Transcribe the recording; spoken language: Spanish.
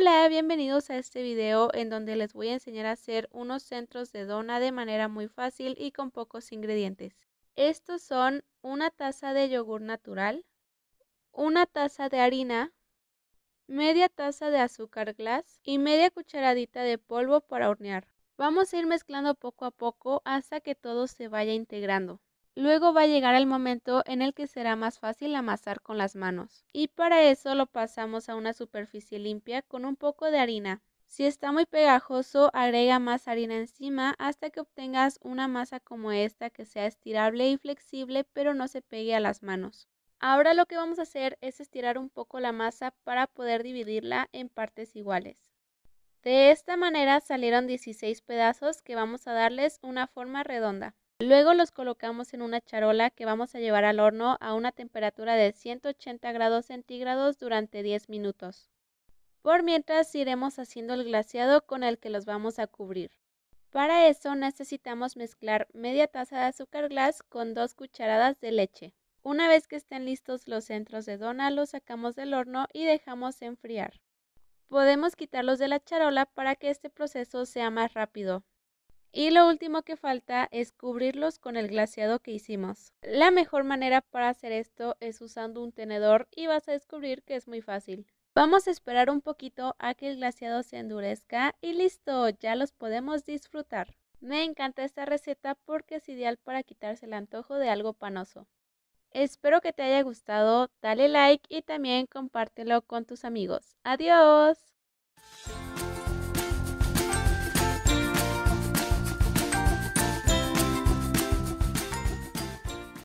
Hola, bienvenidos a este video en donde les voy a enseñar a hacer unos centros de dona de manera muy fácil y con pocos ingredientes. Estos son una taza de yogur natural, una taza de harina, media taza de azúcar glass y media cucharadita de polvo para hornear. Vamos a ir mezclando poco a poco hasta que todo se vaya integrando. Luego va a llegar el momento en el que será más fácil amasar con las manos. Y para eso lo pasamos a una superficie limpia con un poco de harina. Si está muy pegajoso, agrega más harina encima hasta que obtengas una masa como esta que sea estirable y flexible pero no se pegue a las manos. Ahora lo que vamos a hacer es estirar un poco la masa para poder dividirla en partes iguales. De esta manera salieron 16 pedazos que vamos a darles una forma redonda. Luego los colocamos en una charola que vamos a llevar al horno a una temperatura de 180 grados centígrados durante 10 minutos. Por mientras iremos haciendo el glaseado con el que los vamos a cubrir. Para eso necesitamos mezclar media taza de azúcar glass con dos cucharadas de leche. Una vez que estén listos los centros de dona, los sacamos del horno y dejamos enfriar. Podemos quitarlos de la charola para que este proceso sea más rápido. Y lo último que falta es cubrirlos con el glaseado que hicimos. La mejor manera para hacer esto es usando un tenedor y vas a descubrir que es muy fácil. Vamos a esperar un poquito a que el glaseado se endurezca y listo, ya los podemos disfrutar. Me encanta esta receta porque es ideal para quitarse el antojo de algo panoso. Espero que te haya gustado, dale like y también compártelo con tus amigos. Adiós.